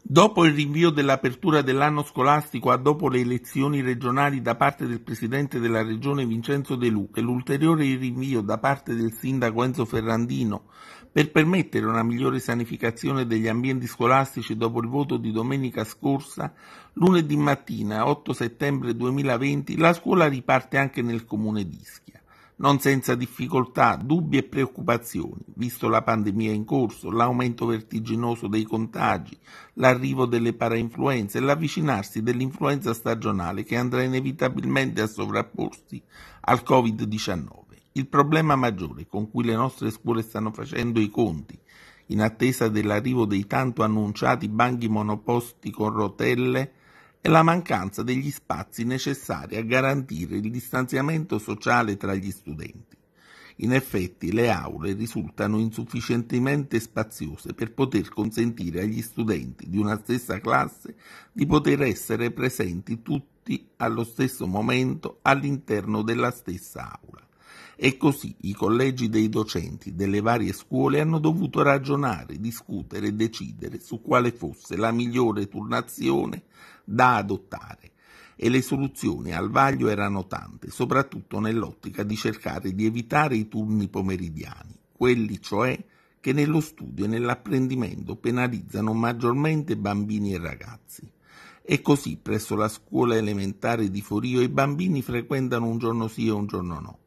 Dopo il rinvio dell'apertura dell'anno scolastico a dopo le elezioni regionali da parte del presidente della regione Vincenzo De Luca e l'ulteriore rinvio da parte del sindaco Enzo Ferrandino per permettere una migliore sanificazione degli ambienti scolastici dopo il voto di domenica scorsa, lunedì mattina 8 settembre 2020 la scuola riparte anche nel comune di Ischia non senza difficoltà, dubbi e preoccupazioni, visto la pandemia in corso, l'aumento vertiginoso dei contagi, l'arrivo delle parainfluenze e l'avvicinarsi dell'influenza stagionale che andrà inevitabilmente a sovrapporsi al Covid-19. Il problema maggiore con cui le nostre scuole stanno facendo i conti, in attesa dell'arrivo dei tanto annunciati banchi monoposti con rotelle, e la mancanza degli spazi necessari a garantire il distanziamento sociale tra gli studenti. In effetti le aule risultano insufficientemente spaziose per poter consentire agli studenti di una stessa classe di poter essere presenti tutti allo stesso momento all'interno della stessa aula. E così i collegi dei docenti delle varie scuole hanno dovuto ragionare, discutere e decidere su quale fosse la migliore turnazione da adottare e le soluzioni al vaglio erano tante, soprattutto nell'ottica di cercare di evitare i turni pomeridiani, quelli cioè che nello studio e nell'apprendimento penalizzano maggiormente bambini e ragazzi. E così presso la scuola elementare di Forio i bambini frequentano un giorno sì e un giorno no,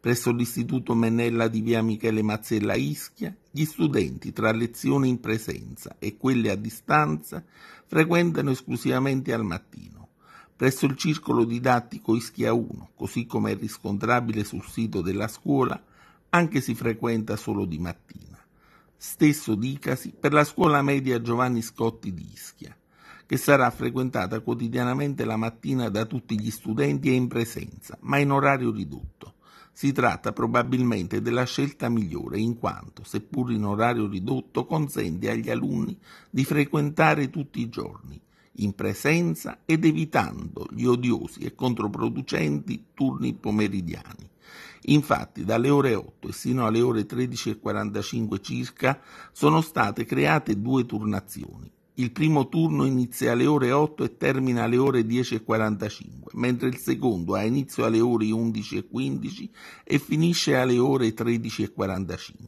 presso l'Istituto Menella di via Michele Mazzella Ischia, gli studenti tra lezioni in presenza e quelle a distanza frequentano esclusivamente al mattino. Presso il circolo didattico Ischia 1, così come è riscontrabile sul sito della scuola, anche si frequenta solo di mattina. Stesso dicasi per la scuola media Giovanni Scotti di Ischia, che sarà frequentata quotidianamente la mattina da tutti gli studenti e in presenza, ma in orario ridotto si tratta probabilmente della scelta migliore in quanto, seppur in orario ridotto, consente agli alunni di frequentare tutti i giorni, in presenza ed evitando gli odiosi e controproducenti turni pomeridiani. Infatti, dalle ore 8 e sino alle ore 13.45 circa sono state create due turnazioni, il primo turno inizia alle ore 8 e termina alle ore 10.45, mentre il secondo ha inizio alle ore 11.15 e finisce alle ore 13.45.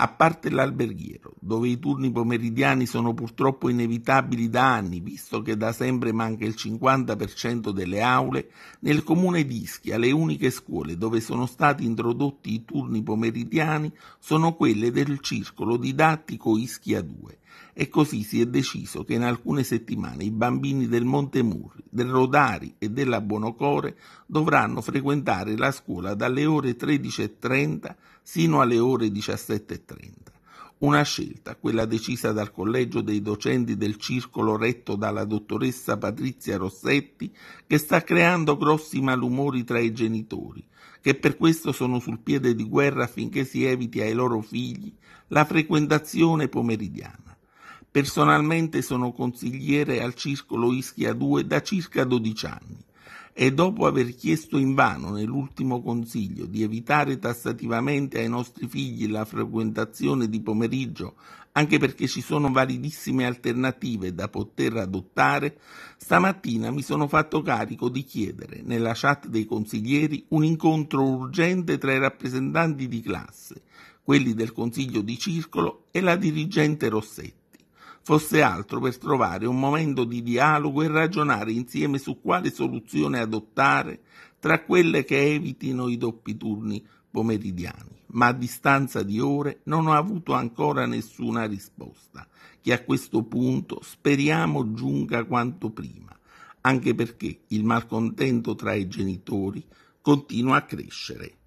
A parte l'alberghiero, dove i turni pomeridiani sono purtroppo inevitabili da anni, visto che da sempre manca il 50% delle aule, nel comune di Ischia le uniche scuole dove sono stati introdotti i turni pomeridiani sono quelle del circolo didattico Ischia 2 e così si è deciso che in alcune settimane i bambini del Monte Murri, del Rodari e della Buonocore dovranno frequentare la scuola dalle ore 13.30 sino alle ore 17.30. Una scelta, quella decisa dal collegio dei docenti del circolo retto dalla dottoressa Patrizia Rossetti, che sta creando grossi malumori tra i genitori, che per questo sono sul piede di guerra affinché si eviti ai loro figli la frequentazione pomeridiana. Personalmente sono consigliere al Circolo Ischia 2 da circa 12 anni e dopo aver chiesto invano nell'ultimo consiglio di evitare tassativamente ai nostri figli la frequentazione di pomeriggio, anche perché ci sono validissime alternative da poter adottare, stamattina mi sono fatto carico di chiedere nella chat dei consiglieri un incontro urgente tra i rappresentanti di classe, quelli del consiglio di circolo e la dirigente Rossetti fosse altro per trovare un momento di dialogo e ragionare insieme su quale soluzione adottare tra quelle che evitino i doppi turni pomeridiani, ma a distanza di ore non ho avuto ancora nessuna risposta, che a questo punto speriamo giunga quanto prima, anche perché il malcontento tra i genitori continua a crescere.